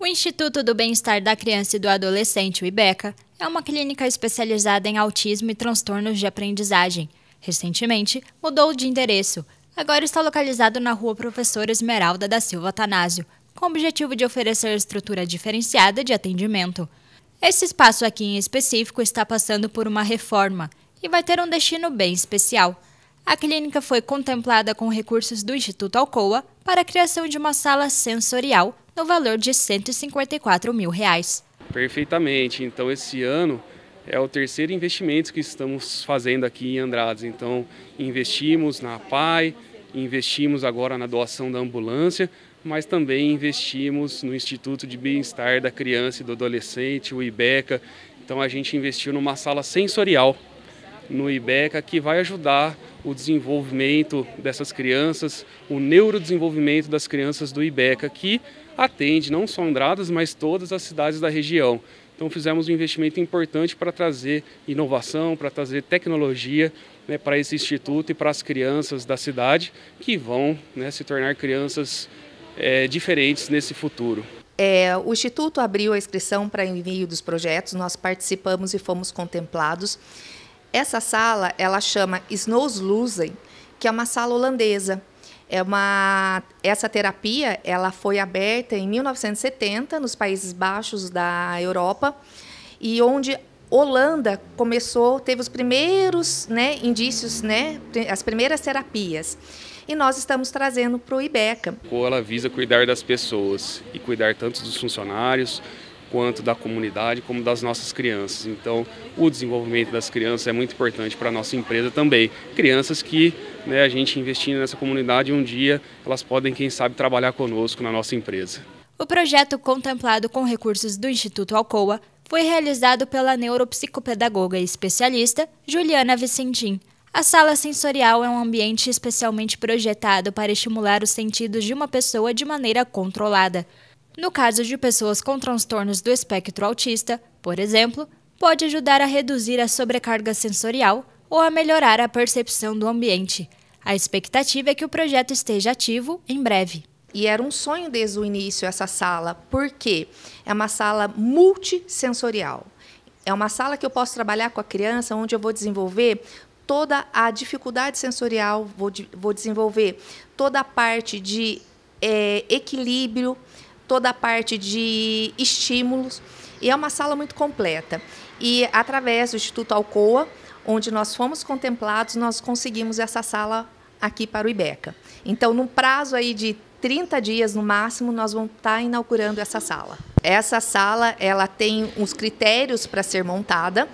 O Instituto do Bem-Estar da Criança e do Adolescente, o IBECA, é uma clínica especializada em autismo e transtornos de aprendizagem. Recentemente, mudou de endereço. Agora está localizado na rua Professor Esmeralda da Silva Tanásio, com o objetivo de oferecer estrutura diferenciada de atendimento. Esse espaço aqui em específico está passando por uma reforma e vai ter um destino bem especial. A clínica foi contemplada com recursos do Instituto Alcoa para a criação de uma sala sensorial no valor de 154 mil. Reais. Perfeitamente. Então, esse ano é o terceiro investimento que estamos fazendo aqui em Andrades. Então, investimos na PAI, investimos agora na doação da ambulância, mas também investimos no Instituto de Bem-Estar da Criança e do Adolescente, o IBECA. Então, a gente investiu numa sala sensorial no IBECA que vai ajudar o desenvolvimento dessas crianças, o neurodesenvolvimento das crianças do IBECA, que atende não só Andradas, mas todas as cidades da região. Então fizemos um investimento importante para trazer inovação, para trazer tecnologia né, para esse instituto e para as crianças da cidade que vão né, se tornar crianças é, diferentes nesse futuro. É, o Instituto abriu a inscrição para envio dos projetos, nós participamos e fomos contemplados. Essa sala, ela chama Lusen, que é uma sala holandesa. É uma, essa terapia ela foi aberta em 1970 nos Países Baixos da Europa e onde Holanda começou, teve os primeiros né, indícios, né, as primeiras terapias. E nós estamos trazendo para o IBECA. Ela visa cuidar das pessoas e cuidar tanto dos funcionários quanto da comunidade, como das nossas crianças. Então, o desenvolvimento das crianças é muito importante para a nossa empresa também. Crianças que né, a gente investindo nessa comunidade, um dia elas podem, quem sabe, trabalhar conosco na nossa empresa. O projeto, contemplado com recursos do Instituto Alcoa, foi realizado pela neuropsicopedagoga e especialista Juliana Vicentim. A sala sensorial é um ambiente especialmente projetado para estimular os sentidos de uma pessoa de maneira controlada. No caso de pessoas com transtornos do espectro autista, por exemplo, pode ajudar a reduzir a sobrecarga sensorial ou a melhorar a percepção do ambiente. A expectativa é que o projeto esteja ativo em breve. E era um sonho desde o início essa sala, porque é uma sala multissensorial. É uma sala que eu posso trabalhar com a criança, onde eu vou desenvolver toda a dificuldade sensorial, vou, de, vou desenvolver toda a parte de é, equilíbrio, toda a parte de estímulos. E é uma sala muito completa. E através do Instituto Alcoa, onde nós fomos contemplados, nós conseguimos essa sala aqui para o IBECA. Então, num prazo aí de 30 dias no máximo, nós vamos estar inaugurando essa sala. Essa sala, ela tem uns critérios para ser montada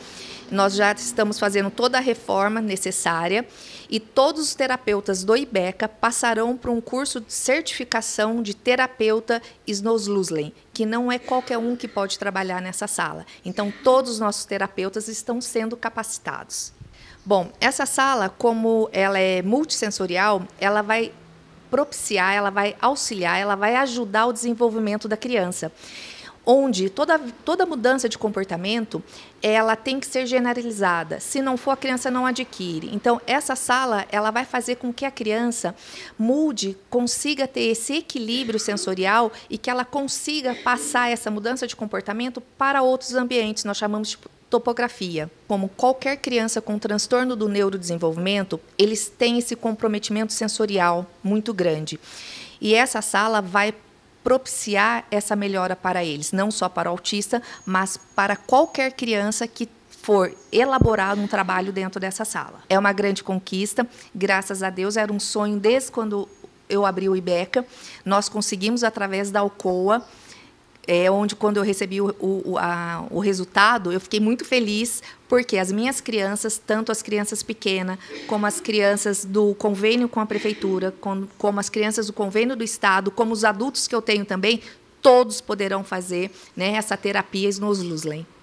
nós já estamos fazendo toda a reforma necessária e todos os terapeutas do IBECA passarão por um curso de certificação de terapeuta Snowsluslen, que não é qualquer um que pode trabalhar nessa sala. Então, todos os nossos terapeutas estão sendo capacitados. Bom, essa sala, como ela é multissensorial, ela vai propiciar, ela vai auxiliar, ela vai ajudar o desenvolvimento da criança onde toda, toda mudança de comportamento ela tem que ser generalizada. Se não for, a criança não adquire. Então, essa sala ela vai fazer com que a criança mude, consiga ter esse equilíbrio sensorial e que ela consiga passar essa mudança de comportamento para outros ambientes. Nós chamamos de topografia. Como qualquer criança com transtorno do neurodesenvolvimento, eles têm esse comprometimento sensorial muito grande. E essa sala vai propiciar essa melhora para eles, não só para o autista, mas para qualquer criança que for elaborado um trabalho dentro dessa sala. É uma grande conquista, graças a Deus, era um sonho desde quando eu abri o IBECA. Nós conseguimos, através da Alcoa, é onde quando eu recebi o, o, a, o resultado, eu fiquei muito feliz, porque as minhas crianças, tanto as crianças pequenas, como as crianças do convênio com a prefeitura, com, como as crianças do convênio do Estado, como os adultos que eu tenho também, todos poderão fazer né, essa terapia Snowsluslen.